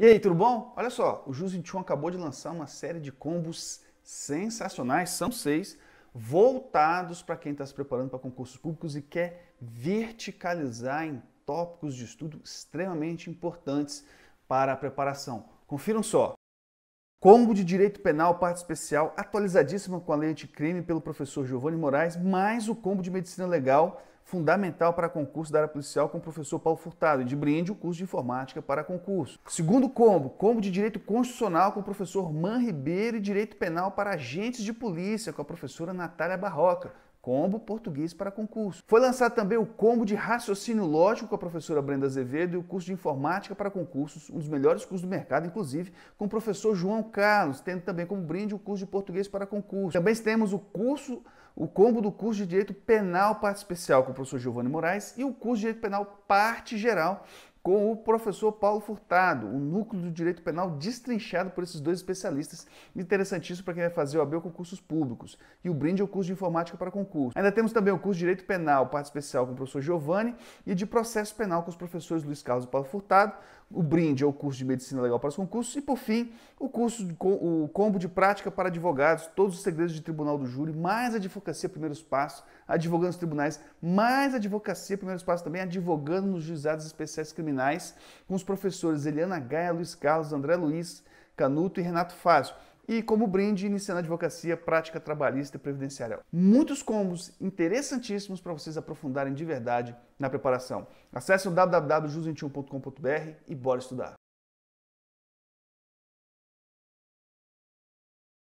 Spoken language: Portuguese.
E aí, tudo bom? Olha só, o Jus 21 acabou de lançar uma série de combos sensacionais, são seis, voltados para quem está se preparando para concursos públicos e quer verticalizar em tópicos de estudo extremamente importantes para a preparação. Confiram só. Combo de Direito Penal, parte especial, atualizadíssima com a lei de crime pelo professor Giovanni Moraes, mais o combo de Medicina Legal fundamental para concurso da área policial com o professor Paulo Furtado e brinde o curso de informática para concurso. Segundo combo, combo de direito constitucional com o professor Man Ribeiro e direito penal para agentes de polícia com a professora Natália Barroca. Combo português para concurso. Foi lançado também o combo de raciocínio lógico com a professora Brenda Azevedo e o curso de informática para concursos, um dos melhores cursos do mercado, inclusive, com o professor João Carlos, tendo também como brinde o curso de português para concurso. Também temos o curso o combo do curso de Direito Penal Parte Especial com o professor Giovanni Moraes e o curso de Direito Penal Parte Geral com o professor Paulo Furtado, o núcleo do direito penal destrinchado por esses dois especialistas, interessantíssimo para quem vai fazer o AB ou concursos públicos, e o brinde é o curso de informática para concurso. Ainda temos também o curso de direito penal, parte especial com o professor Giovanni, e de processo penal com os professores Luiz Carlos e Paulo Furtado, o brinde é o curso de medicina legal para os concursos e por fim o curso o combo de prática para advogados todos os segredos de tribunal do júri mais advocacia primeiros passos advogando nos tribunais mais advocacia primeiros passos também advogando nos juizados especiais criminais com os professores Eliana Gaia Luiz Carlos André Luiz Canuto e Renato Fazio e como brinde iniciando a advocacia prática trabalhista e previdenciária. Muitos combos interessantíssimos para vocês aprofundarem de verdade na preparação. Acesse o www.jus21.com.br e bora estudar.